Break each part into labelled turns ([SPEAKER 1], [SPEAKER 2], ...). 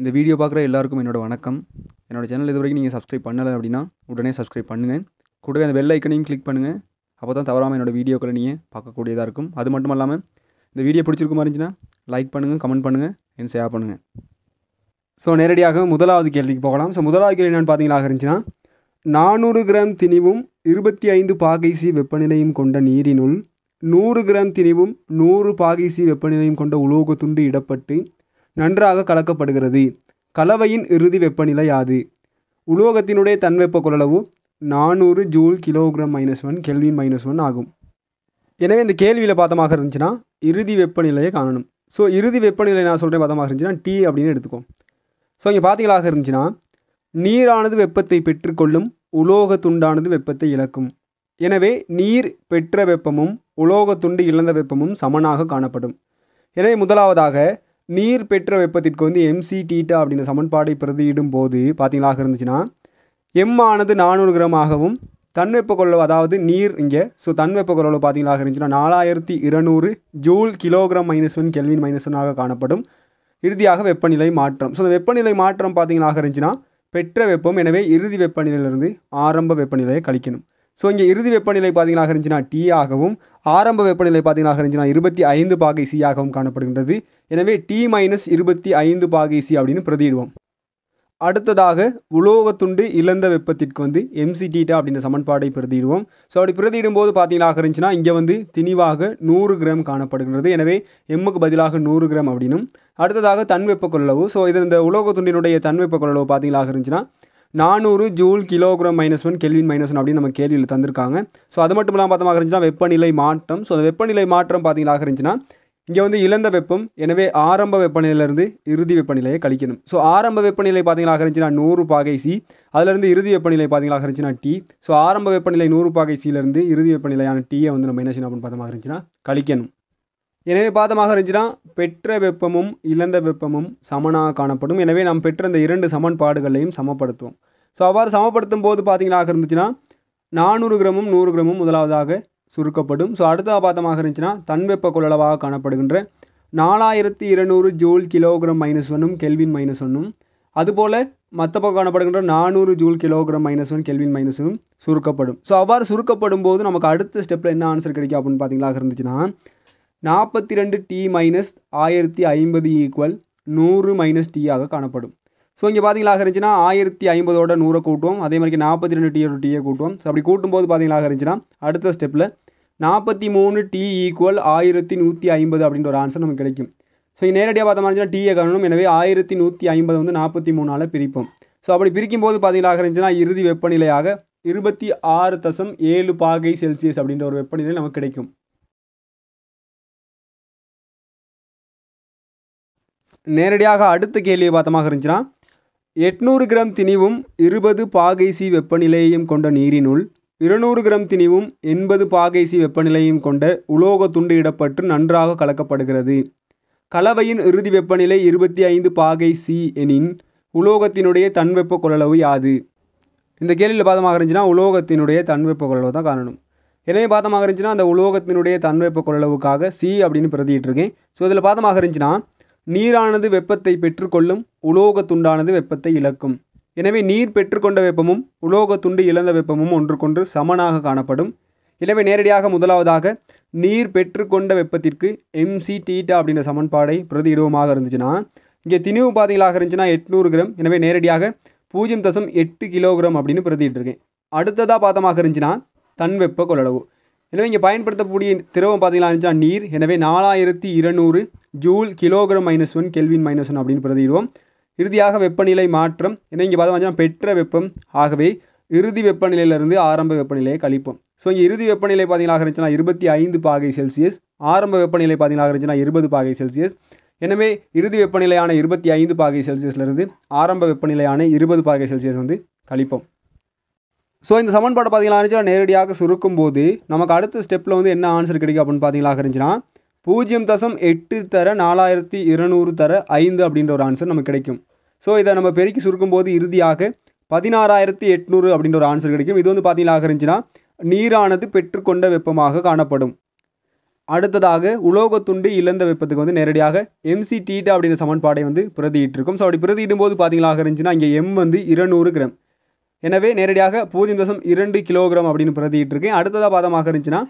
[SPEAKER 1] இந்த வீடியோ பார்க்குற எல்லாருக்கும் என்னோடய வணக்கம் என்னோடய சேனல் இது வரைக்கும் நீங்கள் சப்ஸ்கிரைப் பண்ணலை அப்படின்னா உடனே சப்ஸ்கிரைப் பண்ணுங்கள் கூடவே அந்த பெல் ஐக்கனையும் கிளிக் பண்ணுங்கள் அப்போ தான் தவறாமல் என்னோடய வீடியோக்களை நீங்கள் பார்க்கக்கூடியதாக இருக்கும் அது மட்டும் இல்லாமல் இந்த வீடியோ பிடிச்சிருக்க இருந்துச்சுன்னா லைக் பண்ணுங்கள் கமெண்ட் பண்ணுங்கள் என் ஷேர் பண்ணுங்கள் ஸோ நேரடியாக முதலாவது கேள்விக்கு போகலாம் ஸோ முதலாவது கேள்வி என்னென்னு பார்த்தீங்கன்னா இருந்துச்சுன்னா நானூறு கிராம் திணிவும் இருபத்தி ஐந்து பாகைசி வெப்பநிலையும் கொண்ட நீரினுள் நூறு கிராம் திணிவும் நூறு பாகைசி வெப்பநிலையும் கொண்ட உலோக துண்டு இடப்பட்டு நன்றாக கலக்கப்படுகிறது கலவையின் இறுதி வெப்பநிலை யாது உலோகத்தினுடைய தன்வெப்ப கொள்ளளவு நானூறு joule kilogram minus one kelvin minus one ஆகும் எனவே இந்த கேள்வியில் பார்த்தமாக இருந்துச்சுன்னா இறுதி வெப்பநிலையை காணணும் ஸோ இறுதி வெப்பநிலை நான் சொல்கிறேன் பார்த்தமாக இருந்துச்சுன்னா டீ அப்படின்னு எடுத்துக்கோம் ஸோ இங்கே பார்த்தீங்களாக இருந்துச்சுன்னா நீரானது வெப்பத்தை பெற்றுக்கொள்ளும் உலோக துண்டானது வெப்பத்தை இழக்கும் எனவே நீர் பெற்ற வெப்பமும் உலோகத்துண்டு இழந்த வெப்பமும் சமனாக காணப்படும் எனவே முதலாவதாக நீர் பெற்ற வெப்பத்திற்கு வந்து எம்சி டீட்டா அப்படின்ற சமன்பாடை பிரதியிடும் போது பார்த்தீங்களாக இருந்துச்சுன்னா எம் ஆனது நானூறு கிராம் ஆகவும் தன்வெப்ப கொள்ளவு அதாவது நீர் இங்கே ஸோ தன்வெப்ப கொள்ளவு பார்த்தீங்களாக இருந்துச்சுன்னா நாலாயிரத்தி இருநூறு joule kilogram minus one kelvin minus ஒன்னாக காணப்படும் இறுதியாக வெப்பநிலை மாற்றம் ஸோ அந்த வெப்பநிலை மாற்றம் பார்த்தீங்களாக இருந்துச்சுன்னா பெற்ற வெப்பம் எனவே இறுதி வெப்பநிலையிலிருந்து ஆரம்ப வெப்பநிலையை கழிக்கணும் ஸோ இங்கே இறுதி வெப்பநிலை பார்த்தீங்கன்னா இருந்துச்சுன்னா டி ஆகவும் ஆரம்ப வெப்பநிலை பார்த்தீங்கன்னா இருந்துச்சுன்னா இருபத்தி ஐந்து பாகை சி ஆகவும் காணப்படுகின்றது எனவே டி மைனஸ் இருபத்தி ஐந்து பாகை சி அப்படின்னு பிரதியிடுவோம் அடுத்ததாக உலோகத்துண்டு இழந்த வெப்பத்திற்கு வந்து எம்சி டீட்டா அப்படின்ற சமன்பாடை பிரதிடுவோம் ஸோ அப்படி பிரதியிடும்போது பார்த்தீங்கன்னா இருந்துச்சுன்னா இங்கே வந்து திணிவாக நூறு கிராம் காணப்படுகின்றது எனவே எம்முக்கு பதிலாக நூறு கிராம் அப்படின்னும் அடுத்ததாக தன்வெப்ப கொள்ளவு ஸோ இது இந்த உலோகத்துண்டினுடைய தன்வெப்ப கொள்ளவு பார்த்தீங்களாக இருந்துச்சுன்னா நானூறு joule kilogram minus one kelvin minus one அப்படின்னு நம்ம கேள்வியில் தந்திருக்காங்க ஸோ அது மட்டும் இல்லாமல் பார்த்தமாக இருந்துச்சுன்னா வெப்பநிலை மாற்றம் ஸோ அந்த வெப்பநிலை மாற்றம் பார்த்தீங்களா இருந்துச்சுன்னா இங்கே வந்து இழந்த வெப்பம் எனவே ஆரம்ப வெப்பநிலையிலேருந்து இறுதி வெப்பநிலையை கழிக்கணும் ஸோ ஆரம்ப வெப்பநிலை பார்த்தீங்களா இருந்துச்சுன்னா நூறு பாகை சி அதிலிருந்து இறுதி வெப்பநிலை பார்த்தீங்களா இருந்துச்சுன்னா டி ஸோ ஆரம்ப வெப்பநிலை நூறு பாகை சியிலேருந்து இறுதி வெப்பநிலையான டீயை வந்து நம்ம என்ன செய்யணும் அப்படின்னு பார்த்தோமா இருந்துச்சுன்னா கழிக்கணும் எனவே பாதமாக இருந்துச்சுன்னா பெற்ற வெப்பமும் இழந்த வெப்பமும் சமனாக காணப்படும் எனவே நாம் பெற்ற இந்த இரண்டு சமன்பாடுகளையும் சமப்படுத்துவோம் ஸோ அவ்வாறு சமப்படுத்தும் போது பார்த்தீங்களாக இருந்துச்சுன்னா நானூறு கிராமும் நூறு கிராமும் முதலாவதாக சுருக்கப்படும் ஸோ அடுத்த பாதமாக இருந்துச்சுன்னா தன் வெப்ப கொள்ளளவாக காணப்படுகின்ற நாலாயிரத்தி இருநூறு ஜூல் கிலோகிராம் மைனஸ் ஒன்றும் கெல்வின் மைனஸ் ஒன்றும் அதுபோல் மற்ற பக்கம் காணப்படுகின்ற நானூறு joule kilogram minus one kelvin minus ஒன்றும் சுருக்கப்படும் ஸோ அவ்வாறு சுருக்கப்படும் போது நமக்கு அடுத்த ஸ்டெப்பில் என்ன ஆன்சர் கிடைக்கும் அப்படின்னு பார்த்தீங்களா இருந்துச்சுன்னா நாற்பத்தி ரெண்டு டி மைனஸ் ஆயிரத்தி ஐம்பது ஈக்குவல் நூறு மைனஸ் டீயாக காணப்படும் ஸோ இங்கே பார்த்தீங்களாக இருந்துச்சுன்னா ஆயிரத்தி ஐம்பதோட நூறை கூட்டுவோம் அதே மாதிரி நாற்பத்தி ரெண்டு டீயோட டீயை கூட்டுவோம் ஸோ அப்படி கூட்டும்போது பார்த்தீங்களாக இருந்துச்சுன்னா அடுத்த ஸ்டெப்பில் நாற்பத்தி மூணு டி ஈக்குவல் ஆயிரத்தி நூற்றி ஐம்பது அப்படின்ற ஒரு ஆன்சர் நமக்கு கிடைக்கும் ஸோ நேரடியாக பார்த்தோம் இருந்துச்சுன்னா டீயை காணணும் எனவே ஆயிரத்தி நூற்றி ஐம்பது வந்து நாற்பத்தி மூணால் பிரிப்போம் ஸோ அப்படி பிரிக்கும் போது பார்த்தீங்களாக இருந்துச்சுன்னா இறுதி வெப்பநிலையாக இருபத்தி ஆறு தசம் ஏழு பாகை செல்சியஸ் அப்படின்ற ஒரு வெப்பநிலை நமக்கு கிடைக்கும் நேரடியாக அடுத்த கேள்வியை பார்த்தமாக இருந்துச்சுன்னா எட்நூறு கிராம் திணிவும் இருபது பாகைசி வெப்பநிலையையும் கொண்ட நீரினுள் இருநூறு கிராம் திணிவும் எண்பது பாகைசி வெப்பநிலையும் கொண்ட உலோக துண்டு இடப்பட்டு நன்றாக கலக்கப்படுகிறது கலவையின் இறுதி வெப்பநிலை இருபத்தி ஐந்து பாகை சி எனின் உலோகத்தினுடைய தன்வெப்ப கொள்ளளவு யாது இந்த கேள்வியில் பாதமாக இருந்துச்சுன்னா உலோகத்தினுடைய தன்வெப்ப கொள்ளளவு தான் காணணும் எனவே பாதமாக இருந்துச்சுன்னா அந்த உலோகத்தினுடைய தன்வெப்ப கொள்ளளவுக்காக சி அப்படின்னு பிரதிட்டு இருக்கேன் ஸோ இதில் பாதமாக இருந்துச்சுன்னா நீரானது வெப்பத்தை பெற்றுக்கொள்ளும் உலோக துண்டானது வெப்பத்தை இழக்கும் எனவே நீர் பெற்றுக்கொண்ட வெப்பமும் உலோக துண்டு இழந்த வெப்பமும் ஒன்றுக்கொன்று சமனாக காணப்படும் எனவே நேரடியாக முதலாவதாக நீர் பெற்றுக்கொண்ட வெப்பத்திற்கு எம்சி டீட்டா அப்படின்ற சமன்பாடை பிரதியிடுவமாக இருந்துச்சுன்னா இங்கே திணிவு பாதைகளாக இருந்துச்சுன்னா எட்நூறு கிராம் எனவே நேரடியாக பூஜ்ஜியம் தசம் எட்டு கிலோகிராம் அப்படின்னு பிரதியிட்டிருக்கேன் அடுத்ததாக பாதமாக இருந்துச்சுன்னா தன் வெப்ப கொள்ளளவு எனவே இங்கே பயன்படுத்தக்கூடிய திரவம் பார்த்தீங்கன்னா நீர் எனவே நாலாயிரத்தி இருநூறு joule kilogram minus one kelvin minus one அப்படின்னு பிரதிடுவோம் இறுதியாக வெப்பநிலை மாற்றம் ஏன்னா இங்கே பார்த்தோம்னா பெற்ற வெப்பம் ஆகவே இறுதி வெப்பநிலையிலிருந்து ஆரம்ப வெப்பநிலையை கழிப்போம் ஸோ இங்கே இறுதி வெப்பநிலை பார்த்தீங்களா இருந்துச்சுன்னா இருபத்தி ஐந்து பாகை செல்சியஸ் ஆரம்ப வெப்பநிலை பார்த்தீங்களா இருந்துச்சுன்னா இருபது பாகை செல்சியஸ் எனவே இறுதி வெப்பநிலையான இருபத்தி ஐந்து பாகை செல்சியஸ்லேருந்து ஆரம்ப வெப்பநிலையான இருபது பாகை செல்சியஸ் வந்து கழிப்போம் ஸோ இந்த சமன்பாடு பார்த்தீங்கன்னா இருந்துச்சுன்னா நேரடியாக சுருக்கும் போது நமக்கு அடுத்த ஸ்டெப்பில் வந்து என்ன ஆன்சர் கிடைக்கும் அப்படின்னு பார்த்திங்களா இருந்துச்சுன்னா பூஜ்ஜியம் தசம் எட்டு தர நாலாயிரத்தி இருநூறு தர ஐந்து அப்படின்ற ஒரு ஆன்சர் நமக்கு கிடைக்கும் ஸோ இதை நம்ம பெருக்கி சுருக்கும் போது இறுதியாக பதினாறாயிரத்தி எட்நூறு அப்படின்ற ஒரு ஆன்சர் கிடைக்கும் இது வந்து பார்த்தீங்களாக இருந்துச்சுன்னா நீரானது பெற்றுக்கொண்ட வெப்பமாக காணப்படும் அடுத்ததாக உலோகத்துண்டு இழந்த வெப்பத்துக்கு வந்து நேரடியாக எம்சி டீட்டா அப்படின்ற சமன்பாடை வந்து பிரதியிட்டிருக்கும் ஸோ அப்படி பிரதியிடும் போது பார்த்தீங்களாக இருந்துச்சுன்னா இங்கே எம் வந்து இருநூறு கிராம் எனவே நேரடியாக பூஜ்ஜியம் தசம் இரண்டு கிலோகிராம் அப்படின்னு பிரதிட்டு இருக்கேன் அடுத்ததாக பாதமாக இருந்துச்சுன்னா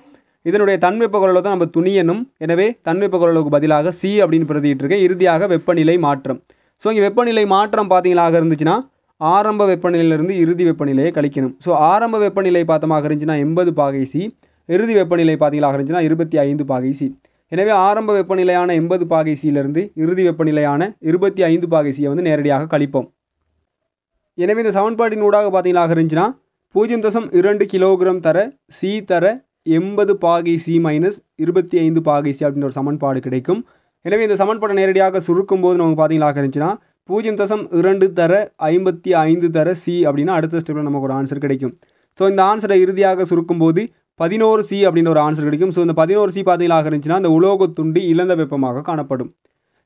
[SPEAKER 1] இதனுடைய தன்மை பகுரலை தான் நம்ம துணியனும் எனவே தன்மை பகுரலுக்கு பதிலாக சி அப்படின்னு பிரதிட்டு இருக்கேன் இறுதியாக வெப்பநிலை மாற்றம் ஸோ இங்கே வெப்பநிலை மாற்றம் பார்த்தீங்களாக இருந்துச்சுன்னா ஆரம்ப வெப்பநிலையிலிருந்து இறுதி வெப்பநிலையை கழிக்கணும் ஸோ ஆரம்ப வெப்பநிலை பார்த்தமாக இருந்துச்சுன்னா எண்பது பாகை சி இறுதி வெப்பநிலை பார்த்தீங்களாக இருந்துச்சுன்னா இருபத்தி ஐந்து பாகை சி எனவே ஆரம்ப வெப்பநிலையான எண்பது பாகை சியிலிருந்து இறுதி வெப்பநிலையான இருபத்தி ஐந்து பாகை சியை வந்து நேரடியாக கழிப்போம் எனவே இந்த சமன்பாட்டின் ஊடாக பார்த்தீங்களாக இருந்துச்சுன்னா பூஜ்ஜியம் தசம் இரண்டு கிலோகிராம் தர சி தர எண்பது பாகை சி மைனஸ் இருபத்தி ஐந்து பாகை சி அப்படின்ற ஒரு சமன்பாடு கிடைக்கும் எனவே இந்த சமன்பாடை நேரடியாக சுருக்கும் போது நமக்கு பார்த்தீங்களாக இருந்துச்சுன்னா பூஜ்ஜியம் தசம் இரண்டு தர ஐம்பத்தி ஐந்து தர சி அப்படின்னா அடுத்த ஸ்டெப்பில் நமக்கு ஒரு ஆன்சர் கிடைக்கும் ஸோ இந்த ஆன்சரை இறுதியாக சுருக்கும் போது பதினோரு சி அப்படின்ற ஒரு ஆன்சர் கிடைக்கும் ஸோ இந்த பதினோரு சி பார்த்தீங்களாக இருந்துச்சுன்னா அந்த துண்டு இழந்த வெப்பமாக காணப்படும்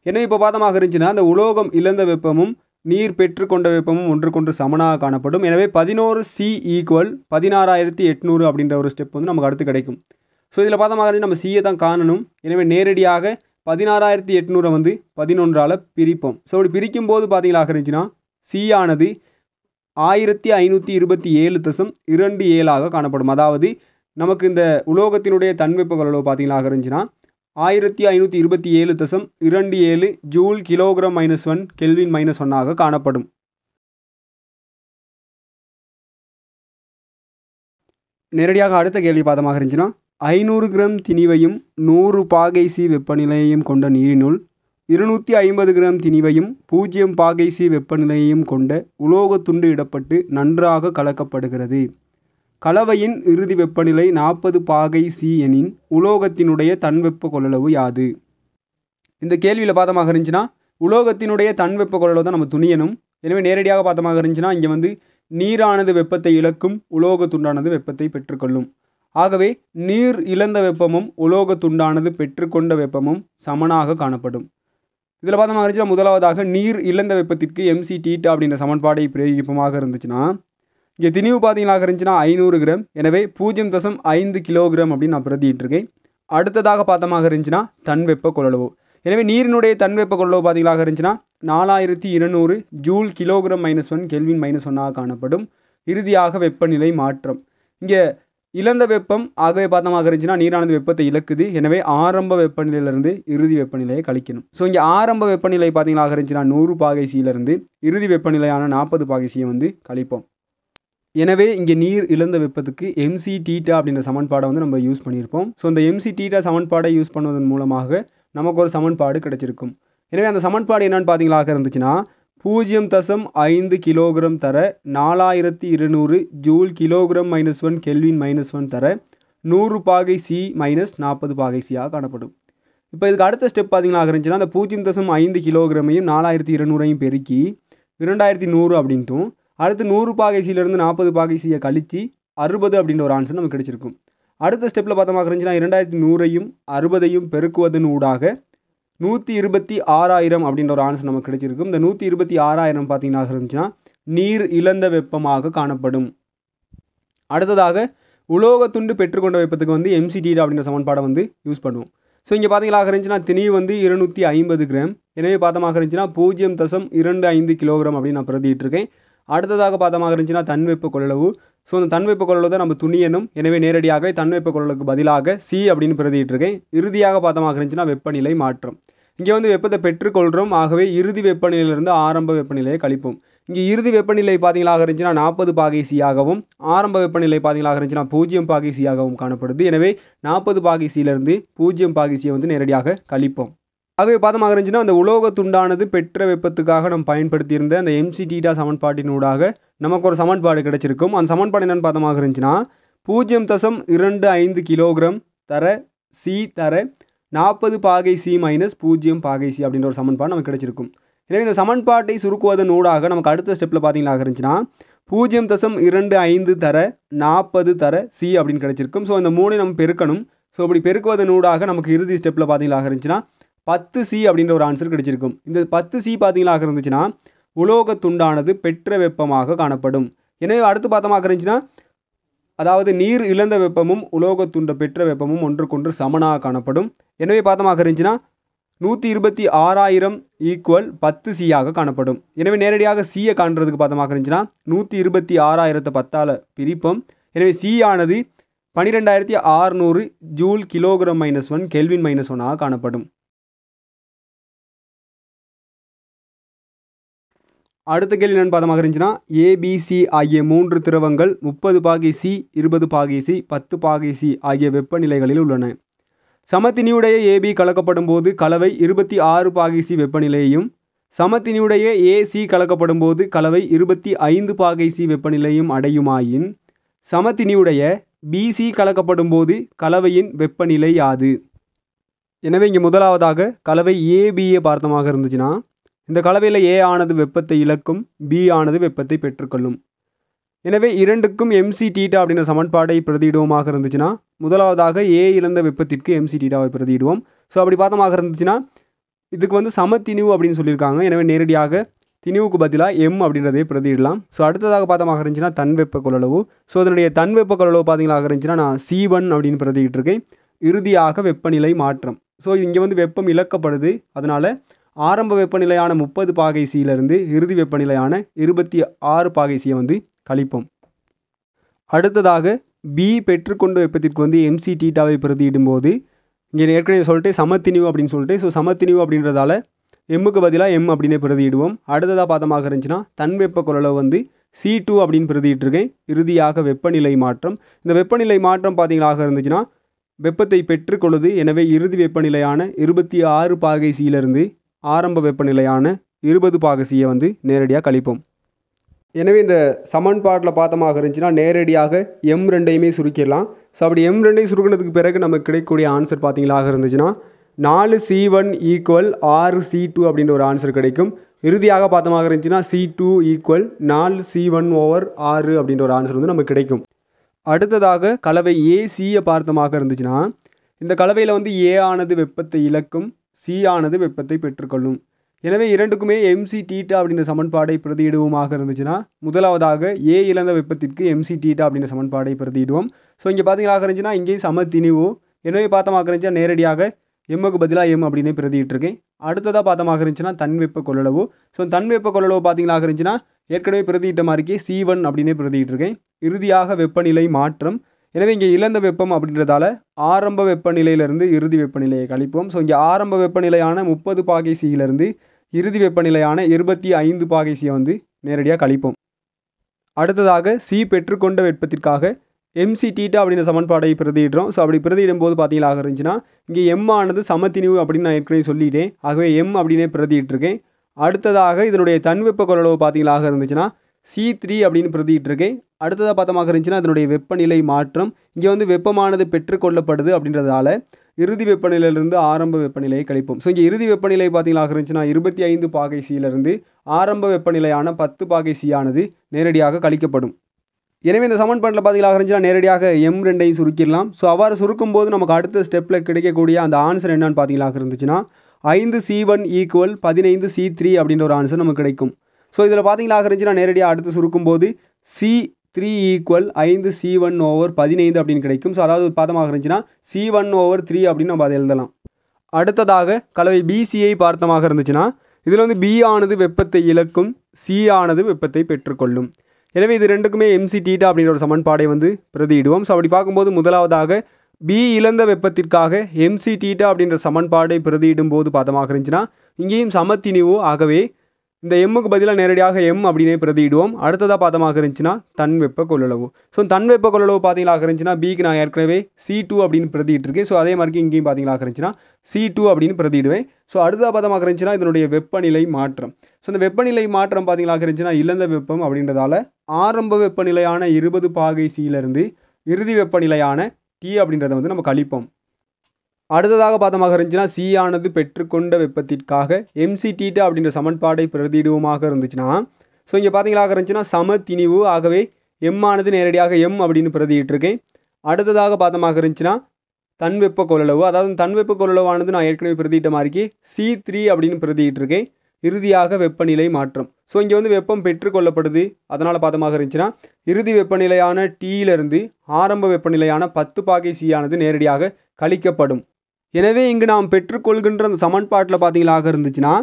[SPEAKER 1] எனவே இப்போ பார்த்தமாக இருந்துச்சுன்னா அந்த உலோகம் இழந்த வெப்பமும் நீர் பெற்றுக்கொண்ட வெப்பமும் ஒன்றுக்கொன்று சமனாக காணப்படும் எனவே பதினோரு சி ஈக்குவல் பதினாறாயிரத்தி எட்நூறு அப்படின்ற ஒரு ஸ்டெப் வந்து நமக்கு அடுத்து கிடைக்கும் ஸோ இதில் பார்த்த மாதிரி நம்ம சியை தான் காணணும் எனவே நேரடியாக பதினாறாயிரத்தி எட்நூறை வந்து பதினொன்றால் பிரிப்போம் ஸோ அப்படி பிரிக்கும் போது பார்த்தீங்களா இருந்துச்சுன்னா சி ஆனது ஆயிரத்தி ஐநூற்றி இருபத்தி ஏழு தசம் இரண்டு ஏழாக காணப்படும் அதாவது நமக்கு இந்த உலோகத்தினுடைய தன்வெப்ப குரலோ பார்த்தீங்களா இருந்துச்சுன்னா ஆயிரத்தி ஐநூற்றி இருபத்தி ஏழு தசம் இரண்டு ஏழு joule kilogram minus one kelvin minus ஒன்னாக காணப்படும் நேரடியாக அடுத்த கேள்வி பாதமாக இருந்துச்சுன்னா ஐநூறு கிராம் திணிவையும் நூறு பாகைசி வெப்பநிலையையும் கொண்ட நீரினுள் இருநூற்றி ஐம்பது கிராம் திணிவையும் பூஜ்ஜியம் பாகைசி வெப்பநிலையையும் கொண்ட உலோக துண்டு இடப்பட்டு நன்றாக கலக்கப்படுகிறது கலவையின் இறுதி வெப்பநிலை நாற்பது பாகை சி எனின் உலோகத்தினுடைய தன்வெப்ப கொள்ளளவு யாது இந்த கேள்வியில் பாதமாக இருந்துச்சுன்னா உலோகத்தினுடைய தன்வெப்ப கொள்ளளவு தான் நம்ம துணியணும் எனவே நேரடியாக பாதமாக இருந்துச்சுன்னா இங்கே வந்து நீரானது வெப்பத்தை இழக்கும் உலோகத்துண்டானது வெப்பத்தை பெற்றுக்கொள்ளும் ஆகவே நீர் இழந்த வெப்பமும் உலோகத்துண்டானது பெற்றுக்கொண்ட வெப்பமும் சமனாக காணப்படும் இதில் இருந்துச்சுன்னா முதலாவதாக நீர் இழந்த வெப்பத்திற்கு எம்சி டீட்டா அப்படின்ற சமன்பாடை பிரயோகிப்பமாக இருந்துச்சுன்னா இங்கே திணிவு பாதைகளாக இருந்துச்சுன்னா ஐநூறு கிராம் எனவே பூஜ்ஜியம் தசம் ஐந்து கிலோகிராம் அப்படின்னு நான் பிரதிட்டுருக்கேன் அடுத்ததாக பார்த்தமாக இருந்துச்சுன்னா தன் வெப்ப கொள்ளளவு எனவே நீரினுடைய தன் வெப்ப கொள்ளளவு பாதைகளாக இருந்துச்சுன்னா நாலாயிரத்தி இருநூறு joule kilogram minus one kelvin minus ஒன்னாக காணப்படும் இறுதியாக வெப்பநிலை மாற்றம் இங்கே இழந்த வெப்பம் ஆகவே பார்த்தமாக இருந்துச்சுன்னா நீரானது வெப்பத்தை இழக்குது எனவே ஆரம்ப வெப்பநிலையிலிருந்து இறுதி வெப்பநிலையை கழிக்கணும் ஸோ இங்கே ஆரம்ப வெப்பநிலை பார்த்தீங்களாக இருந்துச்சுன்னா நூறு பாகைசியிலிருந்து இறுதி வெப்பநிலையான நாற்பது பாகைசியை வந்து கழிப்போம் எனவே இங்கே நீர் இழந்த வெப்பத்துக்கு எம்சி டீட்டா அப்படின்ற சமன்பாடை வந்து நம்ம யூஸ் பண்ணியிருப்போம் ஸோ இந்த எம்சி டீட்டா சமன்பாடை யூஸ் பண்ணுவதன் மூலமாக நமக்கு ஒரு சமன்பாடு கிடைச்சிருக்கும் எனவே அந்த சமன்பாடு என்னென்னு பார்த்தீங்களாக இருந்துச்சுன்னா பூஜ்ஜியம் தசம் ஐந்து கிலோகிராம் தர நாலாயிரத்தி இருநூறு joule kilogram minus one kelvin minus one தர நூறு பாகை சி மைனஸ் நாற்பது பாகை சியாக காணப்படும் இப்போ இதுக்கு அடுத்த ஸ்டெப் பார்த்தீங்கன்னா இருந்துச்சுன்னா அந்த பூஜ்ஜியம் தசம் ஐந்து கிலோகிராமையும் நாலாயிரத்தி இருநூறையும் பெருக்கி இரண்டாயிரத்தி நூறு அப்படின்ட்டும் அடுத்து நூறு பாகைசியிலேருந்து நாற்பது பாகைசியை கழித்து அறுபது அப்படின்ற ஒரு ஆன்சர் நமக்கு கிடைச்சிருக்கும் அடுத்த ஸ்டெப்பில் பார்த்தோமா இருந்துச்சுன்னா இரண்டாயிரத்தி நூறையும் அறுபதையும் பெருக்குவதன் ஊடாக நூற்றி இருபத்தி ஆறாயிரம் அப்படின்ற ஒரு ஆன்சர் நமக்கு கிடைச்சிருக்கும் இந்த நூற்றி இருபத்தி ஆறாயிரம் பார்த்தீங்கன்னா இருந்துச்சுன்னா நீர் இழந்த வெப்பமாக காணப்படும் அடுத்ததாக உலோக துண்டு பெற்றுக்கொண்ட வெப்பத்துக்கு வந்து எம்சிடி அப்படின்ற சமன்பாடை வந்து யூஸ் பண்ணுவோம் ஸோ இங்கே பார்த்தீங்களா இருந்துச்சுன்னா திணி வந்து இருநூற்றி ஐம்பது கிராம் எனவே பார்த்தமாக இருந்துச்சுன்னா பூஜ்ஜியம் தசம் இரண்டு ஐந்து கிலோகிராம் அப்படின்னு நான் பிரதிட்டு இருக்கேன் அடுத்ததாக பார்த்தமாக இருந்துச்சுன்னா தன்வெப்ப கொள்ளளவு ஸோ அந்த தன்வெப்ப கொள்ளளவு தான் நம்ம துணியனும் எனவே நேரடியாகவே தன்வெப்ப கொள்ளலுக்கு பதிலாக சி அப்படின்னு இருக்கேன் இறுதியாக பார்த்தமாக இருந்துச்சுன்னா வெப்பநிலை மாற்றம் இங்கே வந்து வெப்பத்தை பெற்றுக்கொள்கிறோம் ஆகவே இறுதி வெப்பநிலையிலிருந்து ஆரம்ப வெப்பநிலையை கழிப்போம் இங்கே இறுதி வெப்பநிலை பார்த்தீங்களாக இருந்துச்சுன்னா நாற்பது பாகை சியாகவும் ஆரம்ப வெப்பநிலை பார்த்தீங்களாக இருந்துச்சுன்னா பூஜ்ஜியம் பாகை சியாகவும் காணப்படுது எனவே நாற்பது பாகை சியிலிருந்து பூஜ்ஜியம் பாகை சியை வந்து நேரடியாக கழிப்போம் ஆகவே பார்த்தோமாக இருந்துச்சுன்னா அந்த உலோகத்துண்டானது பெற்ற வெப்பத்துக்காக நம்ம பயன்படுத்தியிருந்த அந்த எம்சி சமன்பாட்டினூடாக நமக்கு ஒரு சமன்பாடு கிடைச்சிருக்கும் அந்த சமன்பாடு என்னென்னு பார்த்தோமாக இருந்துச்சுன்னா பூஜ்ஜியம் தசம் இரண்டு ஐந்து கிலோகிராம் தர சி தர நாற்பது பாகை சி மைனஸ் பூஜ்ஜியம் பாகை சி அப்படின்ற ஒரு சமன்பாடு நமக்கு கிடைச்சிருக்கும் எனவே இந்த சமன்பாட்டை சுருக்குவதன் ஊடாக நமக்கு அடுத்த ஸ்டெப்பில் பார்த்தீங்களா இருந்துச்சுன்னா பூஜ்ஜியம் தசம் இரண்டு ஐந்து தர நாற்பது தர சி அப்படின்னு கிடச்சிருக்கும் ஸோ இந்த மூணை நம்ம பெருக்கணும் ஸோ இப்படி பெருக்குவதன் ஊடாக நமக்கு இறுதி ஸ்டெப்பில் பார்த்தீங்களா இருந்துச்சுன்னா பத்து சி அப்படின்ற ஒரு ஆன்சர் கிடைச்சிருக்கும் இந்த பத்து சி ஆக இருந்துச்சுன்னா துண்டானது பெற்ற வெப்பமாக காணப்படும் எனவே அடுத்து பார்த்தமாக இருந்துச்சுன்னா அதாவது நீர் இழந்த வெப்பமும் உலோகத்துண்ட பெற்ற வெப்பமும் ஒன்றுக்கொன்று சமனாக காணப்படும் எனவே பார்த்தமாக இருந்துச்சுன்னா நூற்றி இருபத்தி ஆறாயிரம் ஈக்குவல் பத்து சியாக காணப்படும் எனவே நேரடியாக சியை காண்றதுக்கு பார்த்தமாக இருந்துச்சுன்னா நூற்றி இருபத்தி ஆறாயிரத்தை பத்தால் பிரிப்போம் எனவே சி ஆனது பனிரெண்டாயிரத்தி ஆறுநூறு joule kilogram minus one kelvin minus ஒன்னாக காணப்படும் அடுத்த கேள்வி நான் பாதமாக இருந்துச்சுன்னா ஏபிசி ஆகிய மூன்று திரவங்கள் முப்பது பாகை சி இருபது பாகை சி பத்து பாகை சி ஆகிய வெப்பநிலைகளில் உள்ளன சமத்தினியுடைய ஏபி கலக்கப்படும் போது கலவை இருபத்தி ஆறு பாகை சி வெப்பநிலையையும் சமத்தினியுடைய ஏசி கலக்கப்படும் போது கலவை இருபத்தி ஐந்து பாகை சி வெப்பநிலையும் அடையுமாயின் சமத்தினியுடைய பிசி கலக்கப்படும் போது கலவையின் வெப்பநிலை யாது எனவே இங்கே முதலாவதாக கலவை ஏபியை பார்த்தமாக இருந்துச்சுன்னா இந்த கலவையில் ஏ ஆனது வெப்பத்தை இழக்கும் பி ஆனது வெப்பத்தை பெற்றுக்கொள்ளும் எனவே இரண்டுக்கும் எம்சி டீட்டா அப்படின்ற சமன்பாடை பிரதியிடுவோமாக இருந்துச்சுன்னா முதலாவதாக ஏ இழந்த வெப்பத்திற்கு எம்சி டீட்டாவை பிரதியிடுவோம் ஸோ அப்படி பார்த்தமாக இருந்துச்சுன்னா இதுக்கு வந்து சம திணிவு அப்படின்னு சொல்லியிருக்காங்க எனவே நேரடியாக திணிவுக்கு பதிலாக எம் அப்படின்றதே பிரதியிடலாம் ஸோ அடுத்ததாக பார்த்தமாக இருந்துச்சுன்னா தன் வெப்ப கொள்ளளவு ஸோ அதனுடைய தன் வெப்ப கொள்ளளவு பார்த்தீங்களாக இருந்துச்சுன்னா நான் சி ஒன் அப்படின்னு பிரதிக்கிட்டு இருக்கேன் இறுதியாக வெப்பநிலை மாற்றம் ஸோ இங்கே வந்து வெப்பம் இழக்கப்படுது அதனால் ஆரம்ப வெப்பநிலையான முப்பது பாகைசியிலிருந்து இறுதி வெப்பநிலையான இருபத்தி ஆறு பாகைசியை வந்து கழிப்போம் அடுத்ததாக பி பெற்றுக்கொண்ட வெப்பத்திற்கு வந்து எம்சி டீட்டாவை பிரதியிடும்போது இங்கே ஏற்கனவே சொல்லிட்டு சமத்தினிவு அப்படின்னு சொல்லிட்டு ஸோ சமத்தினிவு அப்படின்றதால எம்முக்கு பதிலாக எம் அப்படின்னு பிரதியிடுவோம் அடுத்ததாக பார்த்தமாக இருந்துச்சுன்னா தன் வெப்ப குரலவு வந்து சி டூ அப்படின்னு பிரதியிட்டிருக்கேன் இறுதியாக வெப்பநிலை மாற்றம் இந்த வெப்பநிலை மாற்றம் பார்த்தீங்களாக இருந்துச்சுன்னா வெப்பத்தை பெற்றுக்கொள்வது எனவே இறுதி வெப்பநிலையான இருபத்தி ஆறு பாகை சியிலிருந்து ஆரம்ப வெப்பநிலையான இருபது பாகசியை வந்து நேரடியாக கழிப்போம் எனவே இந்த சமன்பாட்டில் பார்த்தமாக இருந்துச்சுன்னா நேரடியாக எம் ரெண்டையுமே சுருக்கிடலாம் ஸோ அப்படி எம் ரெண்டையும் சுருக்கினதுக்கு பிறகு நமக்கு கிடைக்கக்கூடிய ஆன்சர் பார்த்தீங்களாக இருந்துச்சுன்னா நாலு சி ஒன் ஈக்குவல் ஆறு சி டூ அப்படின்ற ஒரு ஆன்சர் கிடைக்கும் இறுதியாக பார்த்தமாக இருந்துச்சுன்னா சி டூ ஈக்குவல் நாலு சி ஒன் ஓவர் ஆறு அப்படின்ற ஒரு ஆன்சர் வந்து நமக்கு கிடைக்கும் அடுத்ததாக கலவை ஏசியை பார்த்தமாக இருந்துச்சுன்னா இந்த கலவையில் வந்து ஏ ஆனது வெப்பத்தை இழக்கும் சியானது வெப்பத்தை பெற்றுக்கொள்ளும் எனவே இரண்டுக்குமே எம்சி டீட்டா அப்படின்ற சமன்பாடை பிரதியிடுவோமாக இருந்துச்சுன்னா முதலாவதாக ஏ இழந்த வெப்பத்திற்கு எம்சி டீட்டா அப்படின்ற சமன்பாடை பிரதியிடுவோம் ஸோ இங்கே பார்த்தீங்களா இருந்துச்சுன்னா இங்கேயும் சம திணிவு எனவே பார்த்தமாக இருந்துச்சுன்னா நேரடியாக எம்முக்கு பதிலாக எம் அப்படின்னு பிரதியிட்டிருக்கேன் அடுத்ததாக பார்த்தமாக இருந்துச்சுன்னா தன் வெப்ப கொள்ளளவு ஸோ தன் வெப்ப கொள்ளளவு பார்த்தீங்களா இருந்துச்சுன்னா ஏற்கனவே பிரதியிட்ட மாதிரிக்கே சி ஒன் அப்படின்னு பிரதியிட்டிருக்கேன் இறுதியாக வெப்பநிலை மாற்றம் எனவே இங்கே இழந்த வெப்பம் அப்படின்றதால ஆரம்ப வெப்பநிலையிலிருந்து இறுதி வெப்பநிலையை கழிப்போம் ஸோ இங்கே ஆரம்ப வெப்பநிலையான முப்பது பாகை சியிலிருந்து இறுதி வெப்பநிலையான இருபத்தி ஐந்து பாகை சியை வந்து நேரடியாக கழிப்போம் அடுத்ததாக சி பெற்றுக்கொண்ட வெப்பத்திற்காக எம்சி டீட்டா அப்படின்ற சமன்பாடை பிரதியிடுறோம் ஸோ அப்படி பிரதியிடும் போது பார்த்தீங்களா இருந்துச்சுன்னா இங்கே எம் ஆனது சமத்தினிவு அப்படின்னு நான் ஏற்கனவே சொல்லிட்டேன் ஆகவே எம் அப்படின்னே பிரதியிட்டிருக்கேன் அடுத்ததாக இதனுடைய தன்வெப்ப குரளவு பார்த்தீங்களாக இருந்துச்சுன்னா சி த்ரீ அப்படின்னு பிரதிகிட்டு இருக்கு அடுத்ததாக பார்த்தமாக இருந்துச்சுன்னா அதனுடைய வெப்பநிலை மாற்றம் இங்கே வந்து வெப்பமானது பெற்றுக்கொள்ளப்படுது அப்படின்றதால இறுதி வெப்பநிலையிலிருந்து ஆரம்ப வெப்பநிலையை கழிப்போம் ஸோ இங்கே இறுதி வெப்பநிலை பார்த்தீங்களா இருந்துச்சுன்னா இருபத்தி ஐந்து பாகை சியிலிருந்து ஆரம்ப வெப்பநிலையான பத்து பாகை சியானது நேரடியாக கழிக்கப்படும் எனவே இந்த சமன்பாட்டில் பார்த்தீங்களா இருந்துச்சுன்னா நேரடியாக எம் ரெண்டையும் சுருக்கிடலாம் ஸோ அவ்வாறு சுருக்கும் போது நமக்கு அடுத்த ஸ்டெப்பில் கிடைக்கக்கூடிய அந்த ஆன்சர் என்னன்னு பார்த்தீங்களா இருந்துச்சுன்னா ஐந்து சி ஒன் ஈக்குவல் பதினைந்து சி த்ரீ அப்படின்ற ஒரு ஆன்சர் நமக்கு கிடைக்கும் ஸோ இதில் பார்த்தீங்களா ஆக இருந்துச்சுன்னா நேரடியாக அடுத்து சுருக்கும் போது சி த்ரீ ஈக்குவல் ஐந்து சி ஒன் ஓவர் பதினைந்து அப்படின்னு கிடைக்கும் ஸோ அதாவது பார்த்தமாக இருந்துச்சுன்னா சி ஒன் ஓவர் த்ரீ அப்படின்னு நம்ம அதை எழுதலாம் அடுத்ததாக கலவை பிசிஐ பார்த்தமாக இருந்துச்சுன்னா இதில் வந்து பி ஆனது வெப்பத்தை இழக்கும் சி ஆனது வெப்பத்தை பெற்றுக்கொள்ளும் எனவே இது ரெண்டுக்குமே எம்சி டீட்டா அப்படின்ற ஒரு சமன்பாடை வந்து பிரதியிடுவோம் ஸோ அப்படி பார்க்கும்போது முதலாவதாக பி இழந்த வெப்பத்திற்காக எம்சி டீட்டா அப்படின்ற சமன்பாடை பிரதியிடும் போது பார்த்தமாக இருந்துச்சுன்னா இங்கேயும் சமத்தினிவு ஆகவே இந்த எம்முக்கு பதிலாக நேரடியாக எம் அப்படின்னே பிரதியிடுவோம் அடுத்ததாக பார்த்தமாக இருந்துச்சுன்னா தன் வெப்ப கொள்ளளவு ஸோ தன் வெப்ப கொள்ளளவு பார்த்தீங்களா இருந்துச்சுன்னா பிக்கு நான் ஏற்கனவே சி டூ அப்படின்னு பிரதியிட்டிருக்கேன் ஸோ அதே மாதிரி இங்கேயும் பார்த்தீங்களா இருந்துச்சுன்னா சி டூ அப்படின்னு பிரதிடுவேன் ஸோ அடுத்த பதமாக இருந்துச்சுன்னா இதனுடைய வெப்பநிலை மாற்றம் ஸோ இந்த வெப்பநிலை மாற்றம் பார்த்தீங்களா இருந்துச்சுன்னா இழந்த வெப்பம் அப்படின்றதால ஆரம்ப வெப்பநிலையான இருபது பாகை சியிலிருந்து இறுதி வெப்பநிலையான டி அப்படின்றத வந்து நம்ம கழிப்போம் அடுத்ததாக பார்த்தமாக இருந்துச்சுன்னா சி ஆனது பெற்றுக்கொண்ட வெப்பத்திற்காக எம்சி அப்படின்ற சமன்பாடை பிரதிடுவமாக இருந்துச்சுன்னா ஸோ இங்கே பார்த்தீங்களாக இருந்துச்சுன்னா சம திணிவு ஆகவே எம் ஆனது நேரடியாக எம் அப்படின்னு பிரதியிட்டிருக்கேன் அடுத்ததாக பார்த்தமாக இருந்துச்சுன்னா தன்வெப்ப கொள்ளளவு அதாவது தன்வெப்ப கொள்ளளவானது நான் ஏற்கனவே பிரதிட்ட மாதிரிக்கு சி த்ரீ அப்படின்னு பிரதியிட்டிருக்கேன் இறுதியாக வெப்பநிலை மாற்றம் ஸோ இங்கே வந்து வெப்பம் பெற்றுக்கொள்ளப்படுது அதனால் பார்த்தமாக இருந்துச்சுன்னா இறுதி வெப்பநிலையான டீயிலிருந்து ஆரம்ப வெப்பநிலையான பத்து பாகை சி ஆனது நேரடியாக கழிக்கப்படும் எனவே இங்கு நாம் பெற்றுக்கொள்கின்ற அந்த சமன்பாட்டில் பார்த்தீங்களாக இருந்துச்சுன்னா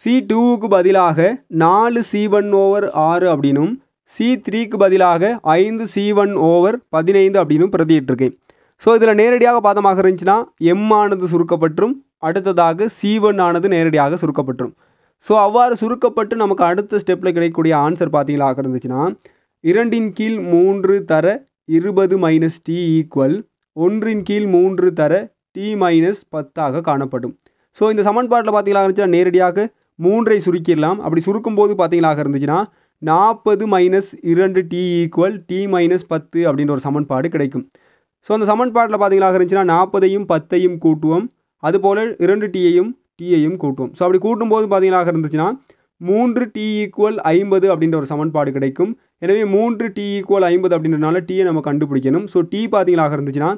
[SPEAKER 1] சி டூவுக்கு பதிலாக நாலு சி ஒன் ஓவர் ஆறு அப்படின்னும் சி த்ரீக்கு பதிலாக ஐந்து சி ஒன் ஓவர் பதினைந்து அப்படின்னும் பிரதியிட்டிருக்கேன் ஸோ இதில் நேரடியாக பாதமாக இருந்துச்சுன்னா எம் ஆனது சுருக்கப்பட்டும் அடுத்ததாக சி ஒன் ஆனது நேரடியாக சுருக்கப்பட்டும் ஸோ அவ்வாறு சுருக்கப்பட்டு நமக்கு அடுத்த ஸ்டெப்பில் கிடைக்கக்கூடிய ஆன்சர் பார்த்தீங்களாக இருந்துச்சுன்னா இரண்டின் கீழ் மூன்று தர இருபது மைனஸ் டி ஈக்குவல் ஒன்றின் கீழ் மூன்று தர டி மைனஸ் பத்தாக காணப்படும் ஸோ இந்த சமன்பாட்டில் பார்த்தீங்களா இருந்துச்சுன்னா நேரடியாக மூன்றை சுருக்கிடலாம் அப்படி சுருக்கும் போது பார்த்தீங்களாக இருந்துச்சுன்னா நாற்பது மைனஸ் இரண்டு டி ஈக்குவல் டி மைனஸ் பத்து அப்படின்ற ஒரு சமன்பாடு கிடைக்கும் ஸோ அந்த சமன்பாட்டில் பார்த்தீங்களாக இருந்துச்சுன்னா நாற்பதையும் பத்தையும் கூட்டுவோம் அதுபோல் இரண்டு டீயையும் டீயையும் கூட்டுவோம் ஸோ அப்படி கூட்டும்போது பார்த்தீங்களாக இருந்துச்சுன்னா மூன்று டி ஈக்குவல் ஐம்பது அப்படின்ற ஒரு சமன்பாடு கிடைக்கும் எனவே மூன்று டி ஈக்குவல் ஐம்பது அப்படின்றனால டீயை நம்ம கண்டுபிடிக்கணும் ஸோ டீ பார்த்தீங்களாக இருந்துச்சுன்னா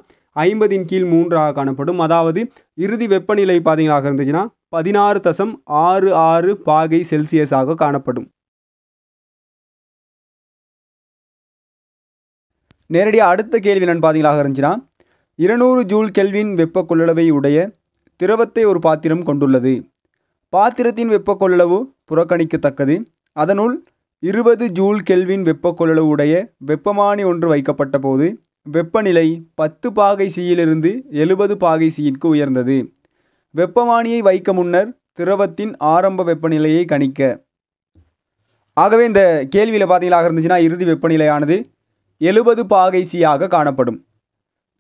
[SPEAKER 1] ஐம்பதின் கீழ் மூன்றாக காணப்படும் அதாவது இறுதி வெப்பநிலை பாதிகளாக இருந்துச்சுன்னா பதினாறு தசம் ஆறு ஆறு பாகை செல்சியஸாக காணப்படும் நேரடியாக அடுத்த கேள்வி என்னென்னு பார்த்தீங்களாக இருந்துச்சுன்னா இருநூறு ஜூல் கெல்வின் வெப்ப கொள்ளளவை உடைய திரவத்தை ஒரு பாத்திரம் கொண்டுள்ளது பாத்திரத்தின் வெப்ப கொள்ளளவு புறக்கணிக்கத்தக்கது அதனுள் இருபது ஜூல் கெல்வின் வெப்ப கொள்ளளவு உடைய வெப்பமானி ஒன்று வைக்கப்பட்ட போது வெப்பநிலை பத்து பாகை சியிலிருந்து எழுபது பாகை சியிற்கு உயர்ந்தது வெப்பமானியை வைக்க முன்னர் திரவத்தின் ஆரம்ப வெப்பநிலையை கணிக்க ஆகவே இந்த கேள்வியில் பார்த்தீங்களாக இருந்துச்சுன்னா இறுதி வெப்பநிலையானது எழுபது பாகை சியாக காணப்படும்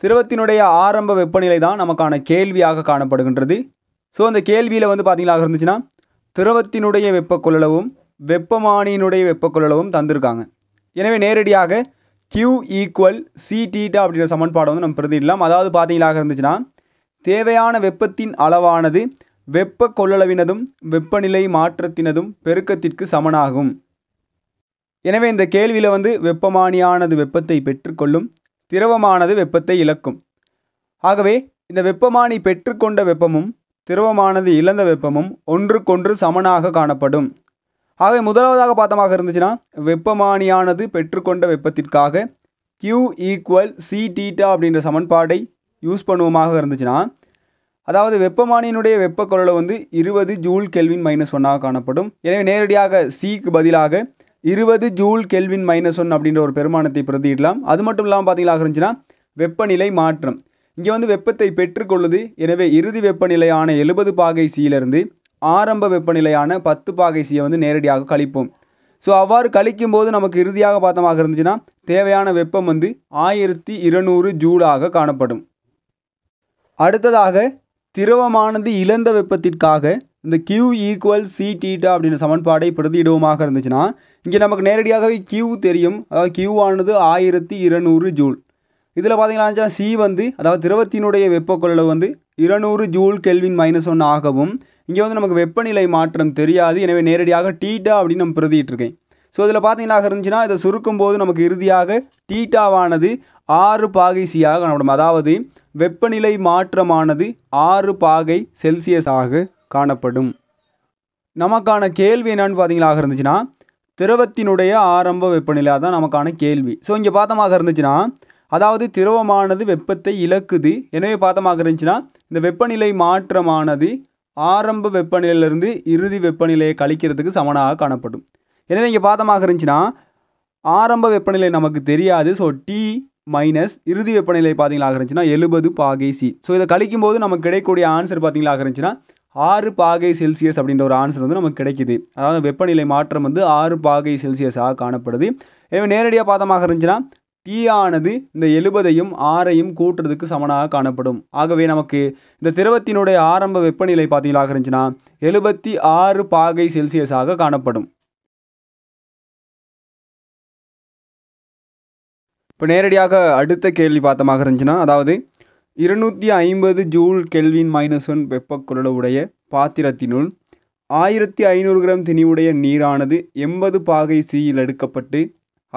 [SPEAKER 1] திரவத்தினுடைய ஆரம்ப வெப்பநிலை தான் நமக்கான கேள்வியாக காணப்படுகின்றது ஸோ அந்த கேள்வியில் வந்து பார்த்தீங்களாக இருந்துச்சுன்னா திரவத்தினுடைய வெப்ப கொள்ளளவும் வெப்பமானியினுடைய வெப்ப கொள்ளளவும் தந்திருக்காங்க எனவே நேரடியாக கியூ ஈக்குவல் சி டீட்டா அப்படின்ற சமன்பாடு வந்து நம்ம பிரதிடலாம் அதாவது பார்த்தீங்களாக இருந்துச்சுன்னா தேவையான வெப்பத்தின் அளவானது வெப்ப கொள்ளளவினதும் வெப்பநிலை மாற்றத்தினதும் பெருக்கத்திற்கு சமனாகும் எனவே இந்த கேள்வியில் வந்து வெப்பமானியானது வெப்பத்தை பெற்றுக்கொள்ளும் திரவமானது வெப்பத்தை இழக்கும் ஆகவே இந்த வெப்பமானி பெற்றுக்கொண்ட வெப்பமும் திரவமானது இழந்த வெப்பமும் ஒன்றுக்கொன்று சமனாக காணப்படும் ஆகவே முதலாவதாக பார்த்தமாக இருந்துச்சுன்னா வெப்பமானியானது பெற்றுக்கொண்ட வெப்பத்திற்காக கியூ ஈக்குவல் சி டீட்டா அப்படின்ற சமன்பாடை யூஸ் பண்ணுவோமாக இருந்துச்சுன்னா அதாவது வெப்பமானியினுடைய வெப்பக்குரலை வந்து இருபது ஜூல் கெல்வின் மைனஸ் ஒன்னாக காணப்படும் எனவே நேரடியாக சிக்கு பதிலாக இருபது ஜூல் கெல்வின் மைனஸ் ஒன் அப்படின்ற ஒரு பெருமானத்தை பிரதியிடலாம் அது மட்டும் இல்லாமல் பார்த்தீங்களா இருந்துச்சுன்னா வெப்பநிலை மாற்றம் இங்கே வந்து வெப்பத்தை பெற்றுக்கொள்ளுது எனவே இறுதி வெப்பநிலையான எழுபது பாகை சியிலிருந்து ஆரம்ப வெப்பநிலையான பத்து பாகைசியை வந்து நேரடியாக கழிப்போம் ஸோ அவ்வாறு கழிக்கும் போது நமக்கு இறுதியாக பார்த்தமாக இருந்துச்சுன்னா தேவையான வெப்பம் வந்து ஆயிரத்தி இருநூறு ஜூலாக காணப்படும் அடுத்ததாக திரவமானது இழந்த வெப்பத்திற்காக இந்த கியூ ஈக்குவல் சி டீட்டா அப்படின்ற சமன்பாடை பிரதியிடுவமாக இருந்துச்சுன்னா இங்கே நமக்கு நேரடியாகவே கியூ தெரியும் அதாவது கியூ ஆனது ஆயிரத்தி இருநூறு ஜூல் இதில் பார்த்தீங்கன்னா சி வந்து அதாவது திரவத்தினுடைய வெப்பக்கொள்ளவு வந்து இருநூறு ஜூல் கெல்வின் மைனஸ் ஒன்று ஆகவும் இங்கே வந்து நமக்கு வெப்பநிலை மாற்றம் தெரியாது எனவே நேரடியாக டீட்டா அப்படின்னு நம்ம பிரதிட்டுருக்கேன் ஸோ இதில் பார்த்தீங்கன்னா இருந்துச்சுன்னா இதை சுருக்கும் போது நமக்கு இறுதியாக டீட்டாவானது ஆறு பாகை சியாக காணப்படும் அதாவது வெப்பநிலை மாற்றமானது ஆறு பாகை செல்சியஸாக காணப்படும் நமக்கான கேள்வி என்னன்னு பார்த்தீங்களாக இருந்துச்சுன்னா திரவத்தினுடைய ஆரம்ப வெப்பநிலை தான் நமக்கான கேள்வி ஸோ இங்கே பார்த்தமாக இருந்துச்சுன்னா அதாவது திரவமானது வெப்பத்தை இழக்குது எனவே பார்த்தமாக இருந்துச்சுன்னா இந்த வெப்பநிலை மாற்றமானது ஆரம்ப வெப்பநிலையிலிருந்து இறுதி வெப்பநிலையை கழிக்கிறதுக்கு சமனாக காணப்படும் எனவே இங்கே பாதமாக இருந்துச்சுன்னா ஆரம்ப வெப்பநிலை நமக்கு தெரியாது ஸோ டி மைனஸ் இறுதி வெப்பநிலை பார்த்தீங்களா இருந்துச்சுன்னா எழுபது பாகை சி ஸோ இதை கழிக்கும் போது நமக்கு கிடைக்கக்கூடிய ஆன்சர் பார்த்தீங்களா இருந்துச்சுன்னா ஆறு பாகை செல்சியஸ் அப்படின்ற ஒரு ஆன்சர் வந்து நமக்கு கிடைக்கிது அதாவது வெப்பநிலை மாற்றம் வந்து ஆறு பாகை செல்சியஸாக காணப்படுது எனவே நேரடியாக பார்த்தமாக இருந்துச்சுன்னா டீயானது இந்த எழுபதையும் ஆறையும் கூட்டுறதுக்கு சமனாக காணப்படும் ஆகவே நமக்கு இந்த திரவத்தினுடைய ஆரம்ப வெப்பநிலை பார்த்தீங்களாக இருந்துச்சுன்னா எழுபத்தி ஆறு பாகை செல்சியஸாக காணப்படும் இப்போ நேரடியாக அடுத்த கேள்வி பார்த்தமாக இருந்துச்சுன்னா அதாவது இருநூற்றி ஐம்பது ஜூல் கெல்வின் மைனஸ் ஒன் வெப்பக்குழலுடைய பாத்திரத்தினுள் ஆயிரத்தி ஐநூறு கிராம் திணிவுடைய நீரானது எண்பது பாகை சியில் எடுக்கப்பட்டு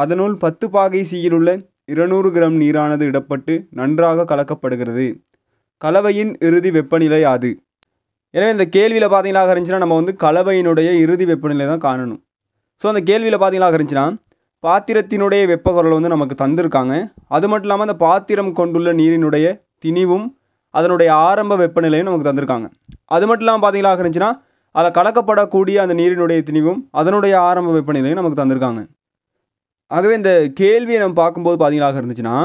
[SPEAKER 1] அதனுள் பத்து பாகை சீயிலுள்ள இருநூறு கிராம் நீரானது இடப்பட்டு நன்றாக கலக்கப்படுகிறது கலவையின் இறுதி வெப்பநிலை அது எனவே இந்த கேள்வியில் பார்த்தீங்களா இருந்துச்சுன்னா நம்ம வந்து கலவையினுடைய இறுதி வெப்பநிலை தான் காணணும் ஸோ அந்த கேள்வியில் பார்த்தீங்களா இருந்துச்சுன்னா பாத்திரத்தினுடைய வெப்பக்குரல் வந்து நமக்கு தந்திருக்காங்க அது மட்டும் இல்லாமல் அந்த பாத்திரம் கொண்டுள்ள நீரினுடைய திணிவும் அதனுடைய ஆரம்ப வெப்பநிலையும் நமக்கு தந்திருக்காங்க அது மட்டும் இல்லாமல் பார்த்தீங்களா இருந்துச்சுன்னா அதில் கலக்கப்படக்கூடிய அந்த நீரினுடைய திணிவும் அதனுடைய ஆரம்ப வெப்பநிலையும் நமக்கு தந்திருக்காங்க ஆகவே இந்த கேள்வியை நம்ம பார்க்கும்போது பார்த்தீங்களாக இருந்துச்சுன்னா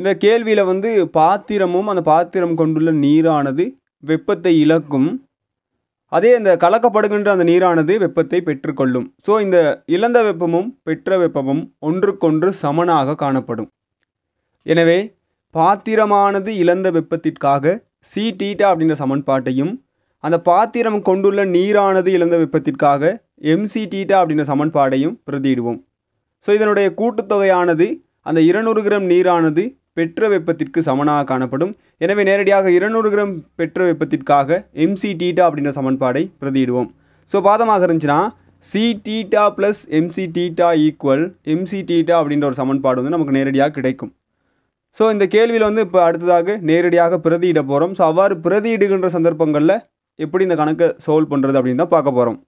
[SPEAKER 1] இந்த கேள்வியில் வந்து பாத்திரமும் அந்த பாத்திரம் கொண்டுள்ள நீரானது வெப்பத்தை இழக்கும் அதே இந்த கலக்கப்படுகின்ற அந்த நீரானது வெப்பத்தை பெற்றுக்கொள்ளும் ஸோ இந்த இழந்த வெப்பமும் பெற்ற வெப்பமும் ஒன்றுக்கொன்று சமனாக காணப்படும் எனவே பாத்திரமானது இழந்த வெப்பத்திற்காக சி டீட்டா அப்படின்ற சமன்பாட்டையும் அந்த பாத்திரம் கொண்டுள்ள நீரானது இழந்த வெப்பத்திற்காக எம்சி டீட்டா அப்படின்ற சமன்பாடையும் பிரதியிடுவோம் ஸோ இதனுடைய கூட்டுத்தொகையானது அந்த இருநூறு கிராம் நீரானது பெற்ற வெப்பத்திற்கு சமனாக காணப்படும் எனவே நேரடியாக இருநூறு கிராம் பெற்ற வெப்பத்திற்காக எம்சி டீட்டா அப்படின்ற சமன்பாடை பிரதியிடுவோம் ஸோ பாதமாக இருந்துச்சுன்னா C theta plus MC theta equal MC theta அப்படின்ற ஒரு சமன்பாடு வந்து நமக்கு நேரடியாக கிடைக்கும் ஸோ இந்த கேள்வியில் வந்து இப்போ அடுத்ததாக நேரடியாக பிரதியிட போகிறோம் ஸோ அவ்வாறு பிரதியிடுகின்ற சந்தர்ப்பங்களில் எப்படி இந்த கணக்கை சோல்வ் பண்ணுறது அப்படின்னு தான் பார்க்க போகிறோம்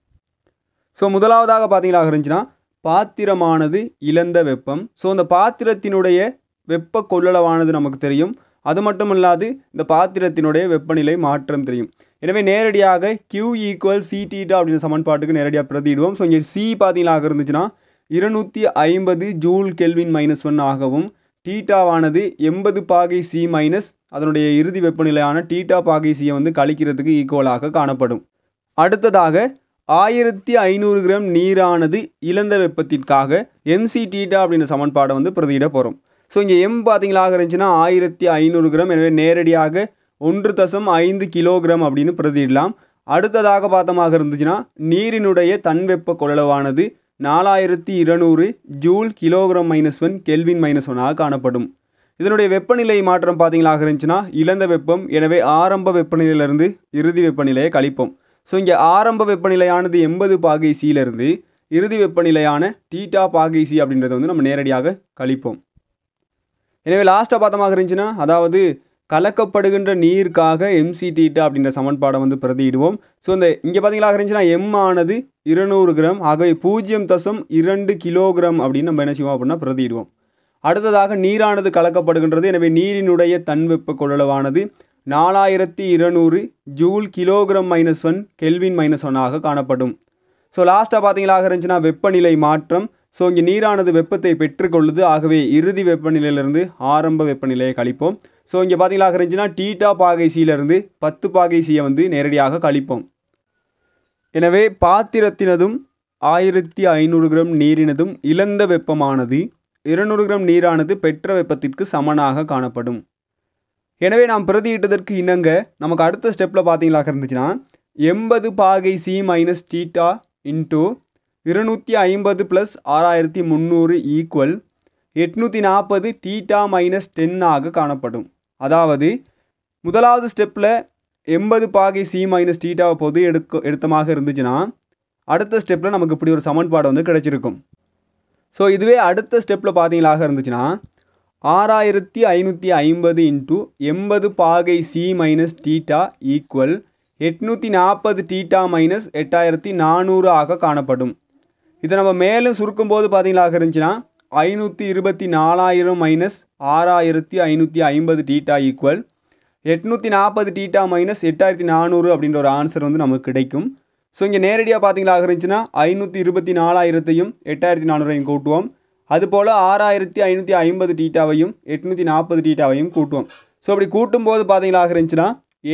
[SPEAKER 1] ஸோ முதலாவதாக பார்த்தீங்களா இருந்துச்சுன்னா பாத்திரமானது இழந்த வெப்பம் ஸோ அந்த பாத்திரத்தினுடைய வெப்ப கொள்ளளவானது நமக்கு தெரியும் அது மட்டும் இல்லாது இந்த பாத்திரத்தினுடைய வெப்பநிலை மாற்றம் தெரியும் எனவே நேரடியாக கியூ ஈக்குவல் சி டீட்டா அப்படின்ற சமன்பாட்டுக்கு நேரடியாக பிரதிடுவோம் ஸோ இங்கே சி பார்த்தீங்களா ஆக இருந்துச்சுன்னா இருநூற்றி ஐம்பது ஜூல் கெல்வின் மைனஸ் ஒன் ஆகவும் டீட்டாவானது எண்பது பாகை சி மைனஸ் அதனுடைய இறுதி வெப்பநிலையான டீட்டா பாகை சியை வந்து கழிக்கிறதுக்கு ஈக்குவலாக காணப்படும் அடுத்ததாக ஆயிரத்தி ஐநூறு கிராம் நீரானது இழந்த வெப்பத்திற்காக எம்சிடிடா டீட்டா அப்படின்ற சமன்பாடை வந்து பிரதியிட போகிறோம் ஸோ இங்கே எம் பார்த்தீங்களாக இருந்துச்சுன்னா ஆயிரத்தி ஐநூறு கிராம் எனவே நேரடியாக ஒன்று தசம் ஐந்து கிலோகிராம் அப்படின்னு பிரதியிடலாம் அடுத்ததாக பார்த்தமாக இருந்துச்சுன்னா நீரினுடைய தன்வெப்ப கொள்ளளவானது நாலாயிரத்தி இருநூறு joule kilogram minus one kelvin minus ஒன்னாக காணப்படும் இதனுடைய வெப்பநிலை மாற்றம் பார்த்தீங்களாக இருந்துச்சுன்னா இழந்த வெப்பம் எனவே ஆரம்ப வெப்பநிலையிலிருந்து இறுதி வெப்பநிலையை கழிப்போம் ஸோ இங்கே ஆரம்ப வெப்பநிலையானது எண்பது பாகைசியிலிருந்து இறுதி வெப்பநிலையான டீட்டா பாகைசி அப்படின்றத வந்து நம்ம நேரடியாக கழிப்போம் எனவே லாஸ்ட்டாக பார்த்தமாக இருந்துச்சுன்னா அதாவது கலக்கப்படுகின்ற நீருக்காக எம்சி டீட்டா அப்படின்ற சமன்பாடை வந்து பிரதியிடுவோம் ஸோ இந்த இங்கே பார்த்தீங்களா இருந்துச்சுன்னா எம் ஆனது இருநூறு கிராம் ஆகவே பூஜ்ஜியம் தசம் இரண்டு கிலோகிராம் அப்படின்னு நம்ம என்ன செய்வோம் அப்படின்னா பிரதியிடுவோம் அடுத்ததாக நீரானது கலக்கப்படுகின்றது எனவே நீரினுடைய தன்வெப்ப கொள்ளளவானது நாலாயிரத்தி இருநூறு joule kilogram minus one kelvin minus ஒன்னாக காணப்படும் ஸோ லாஸ்ட்டாக பார்த்தீங்களாக இருந்துச்சுன்னா வெப்பநிலை மாற்றம் ஸோ இங்கே நீரானது வெப்பத்தை பெற்றுக்கொள்ளுது ஆகவே இறுதி வெப்பநிலையிலிருந்து ஆரம்ப வெப்பநிலையை கழிப்போம் ஸோ இங்கே பார்த்தீங்களா இருந்துச்சுன்னா டீட்டா பாகை சீலேருந்து பத்து பாகை சீயை வந்து நேரடியாக கழிப்போம் எனவே பாத்திரத்தினதும் ஆயிரத்தி ஐநூறு கிராம் நீரினதும் இழந்த வெப்பமானது இருநூறு கிராம் நீரானது பெற்ற வெப்பத்திற்கு சமனாக காணப்படும் எனவே நாம் பிரதியிட்டதற்கு இணங்க நமக்கு அடுத்த ஸ்டெப்பில் பார்த்தீங்களாக இருந்துச்சுன்னா எண்பது பாகை சி மைனஸ் டீட்டா இன்ட்டு இருநூற்றி ஐம்பது ப்ளஸ் ஆறாயிரத்தி முந்நூறு ஈக்குவல் எட்நூற்றி நாற்பது டீட்டா மைனஸ் டென்னாக காணப்படும் அதாவது முதலாவது ஸ்டெப்பில் எண்பது பாகை சி மைனஸ் டீட்டாவை பொது எடுக்க எடுத்தமாக இருந்துச்சுன்னா அடுத்த ஸ்டெப்பில் நமக்கு இப்படி ஒரு சமன்பாடு வந்து கிடைச்சிருக்கும் ஸோ இதுவே அடுத்த ஸ்டெப்பில் பார்த்தீங்களாக இருந்துச்சுன்னா ஆறாயிரத்தி ஐநூற்றி ஐம்பது இன்ட்டு எண்பது பாகை சி மைனஸ் டீட்டா ஈக்குவல் எட்நூற்றி நாற்பது டீட்டா மைனஸ் எட்டாயிரத்தி நானூறு ஆக காணப்படும் இதை நம்ம மேலும் சுருக்கும் போது பார்த்தீங்களாக இருந்துச்சுன்னா ஐநூற்றி இருபத்தி நாலாயிரம் மைனஸ் ஆறாயிரத்தி ஐநூற்றி ஐம்பது டீட்டா ஈக்குவல் எட்நூற்றி நாற்பது டீட்டா மைனஸ் எட்டாயிரத்தி நானூறு அப்படின்ற ஒரு ஆன்சர் வந்து நமக்கு கிடைக்கும் ஸோ இங்கே நேரடியாக பார்த்தீங்களாக இருந்துச்சுன்னா ஐநூற்றி இருபத்தி நாலாயிரத்தையும் எட்டாயிரத்தி நானூறையும் கூட்டுவோம் அதுபோல் ஆறாயிரத்தி ஐநூற்றி ஐம்பது டீட்டாவையும் எட்நூற்றி நாற்பது டீட்டாவையும் கூட்டுவோம் ஸோ அப்படி கூட்டும்போது பார்த்தீங்களாக இருந்துச்சுன்னா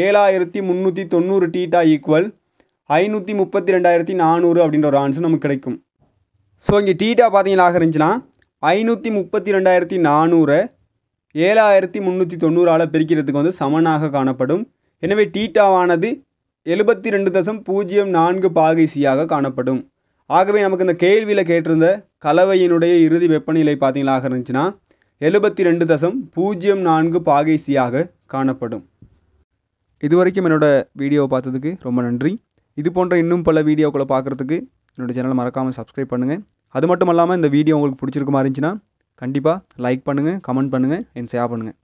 [SPEAKER 1] ஏழாயிரத்தி முந்நூற்றி தொண்ணூறு டீட்டா ஈக்குவல் ஐநூற்றி முப்பத்தி ரெண்டாயிரத்தி நானூறு அப்படின்ற ஒரு ஆன்சர் நமக்கு கிடைக்கும் ஸோ இங்கே டீட்டா பார்த்தீங்களாக இருந்துச்சுன்னா ஐநூற்றி முப்பத்தி ரெண்டாயிரத்தி நானூறு ஏழாயிரத்தி முந்நூற்றி தொண்ணூறால் பிரிக்கிறதுக்கு வந்து சமனாக காணப்படும் எனவே டீட்டாவானது எழுபத்தி ரெண்டு தசம் பூஜ்ஜியம் நான்கு பாகைசியாக காணப்படும் ஆகவே நமக்கு இந்த கேள்வியில் கேட்டிருந்த கலவையினுடைய இறுதி வெப்பநிலை பார்த்தீங்களாக இருந்துச்சுன்னா எழுபத்தி ரெண்டு தசம் பூஜ்ஜியம் நான்கு பாகைசியாக காணப்படும் இதுவரைக்கும் என்னோடய வீடியோவை பார்த்ததுக்கு ரொம்ப நன்றி இது போன்ற இன்னும் பல வீடியோக்களை பார்க்குறதுக்கு என்னோடய சேனலை மறக்காமல் சப்ஸ்கிரைப் பண்ணுங்கள் அது மட்டும் இல்லாமல் இந்த வீடியோ உங்களுக்கு பிடிச்சிருக்குமா இருந்துச்சுன்னா கண்டிப்பாக லைக் பண்ணுங்கள் கமெண்ட் பண்ணுங்கள் என் ஷேர் பண்ணுங்கள்